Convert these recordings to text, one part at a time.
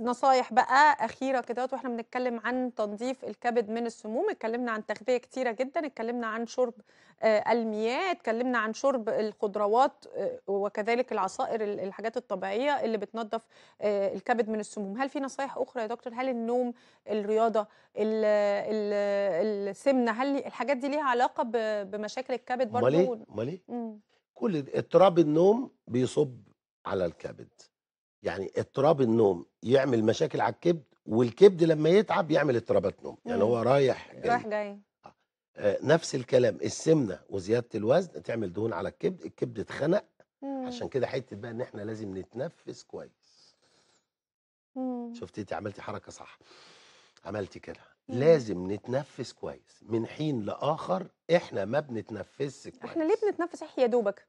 نصايح بقى أخيرة كده واحنا بنتكلم عن تنظيف الكبد من السموم اتكلمنا عن تغذية كتيرة جدا اتكلمنا عن شرب آه، المياه اتكلمنا عن شرب الخضروات آه، وكذلك العصائر الحاجات الطبيعية اللي بتنظف آه، الكبد من السموم هل في نصايح أخرى يا دكتور هل النوم الرياضة الـ الـ السمنة هل الحاجات دي ليها علاقة بمشاكل الكبد امال ايه برضو امال ايه, إيه؟ كل اضطراب النوم بيصب على الكبد يعني اضطراب النوم يعمل مشاكل على الكبد والكبد لما يتعب يعمل اضطرابات نوم يعني هو رايح جاي رايح جاي آه. آه نفس الكلام السمنه وزياده الوزن تعمل دهون على الكبد الكبد اتخنق عشان كده حته بقى ان احنا لازم نتنفس كويس شفتي انت عملتي حركه صح عملت كده إمم. لازم نتنفس كويس من حين لاخر احنا ما بنتنفسش كويس احنا ليه بنتنفس احيا يا دوبك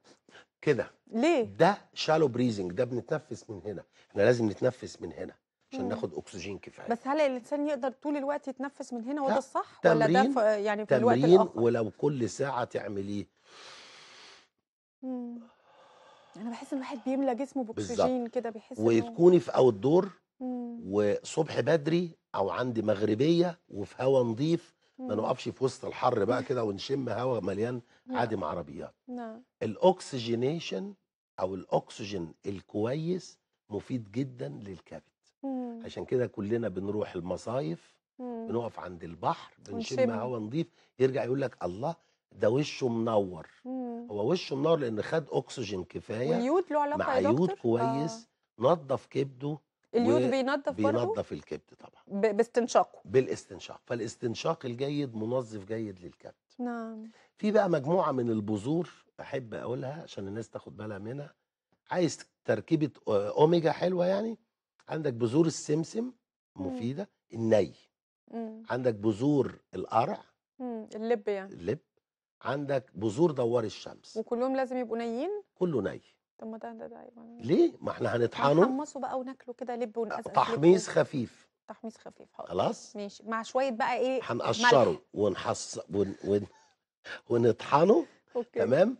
كده ليه ده شالو بريزنج ده بنتنفس من هنا احنا لازم نتنفس من هنا عشان مم. ناخد اكسجين كفايه بس هل الانسان يقدر طول الوقت يتنفس من هنا وده الصح ولا ده في يعني في الوقت الاخر ولو كل ساعه تعمليه إمم. انا بحس ان الواحد بيملى جسمه باكسجين كده بيحس وتكوني في اوت إمم. دور وصبح بدري او عندي مغربيه وفي هوا نظيف ما نقفش في وسط الحر بقى كده ونشم هوا مليان نعم. عادم عربيات نعم الاكسجينيشن او الاكسجين الكويس مفيد جدا للكبد عشان كده كلنا بنروح المصايف بنقف عند البحر بنشم هوا نظيف يرجع يقول لك الله ده وشه منور هو وشه منور لان خد اكسجين كفايه واليود له علاقه مع يود كويس آه. نظف كبده اليود بينظف برضه؟ بينظف الكبد طبعا باستنشاقه بالاستنشاق فالاستنشاق الجيد منظف جيد للكبد نعم في بقى مجموعه من البذور احب اقولها عشان الناس تاخد بالها منها عايز تركيبه اوميجا حلوه يعني عندك بذور السمسم مفيده الني مم. عندك بذور القرع اللب يعني اللب عندك بذور دوار الشمس وكلهم لازم يبقوا نيين كله ني طب ما ده ده, ده أيوة. ليه؟ ما احنا هنطحنه نحمصه بقى وناكله كده لب ونقزقز تحميص خفيف تحميص خفيف خلاص ماشي مع شويه بقى ايه هنقشره ونحص ون... ون... ونطحنه أوكي. تمام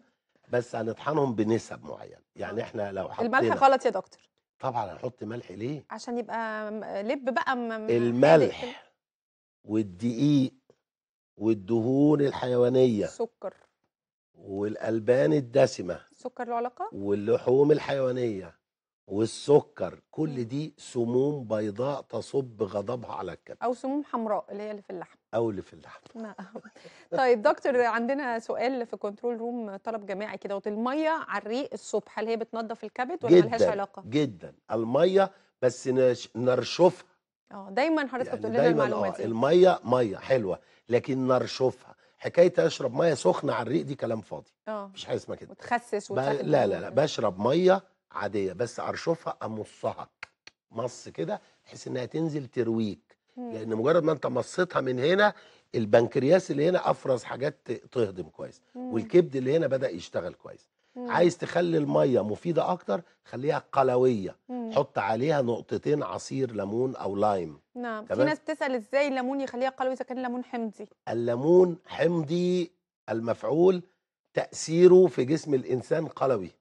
بس هنطحنهم بنسب معينه يعني احنا لو حطينا الملح غلط يا دكتور طبعا هنحط ملح ليه عشان يبقى لب بقى م... الملح والدقيق والدهون الحيوانيه السكر والالبان الدسمه والسكر له علاقه واللحوم الحيوانيه والسكر كل دي سموم بيضاء تصب غضبها على الكبد او سموم حمراء اللي هي اللي في اللحم او اللي في اللحم نعم. طيب دكتور عندنا سؤال في كنترول روم طلب جماعي كده الميه على الريق الصبح هل هي بتنظف الكبد ولا مالهاش علاقه جدا الميه بس نرشفها اه دايما حضرتك يعني بتقول لنا المعلومات آه، دي. الميه ميه حلوه لكن نرشفها حكايه اشرب ميه سخنه على الريق دي كلام فاضي اه مفيش حاجه اسمها كده متخسس ب... لا لا لا يعني. بشرب ميه عاديه بس ارشفها امصها مص كده بحيث انها تنزل ترويك مم. لان مجرد ما انت مصيتها من هنا البنكرياس اللي هنا افرز حاجات تهضم كويس مم. والكبد اللي هنا بدا يشتغل كويس مم. عايز تخلي الميه مفيده اكتر خليها قلويه مم. حط عليها نقطتين عصير ليمون او لايم نعم في ناس بتسال ازاي الليمون يخليها قلوي اذا كان الليمون حمضي الليمون حمضي المفعول تاثيره في جسم الانسان قلوي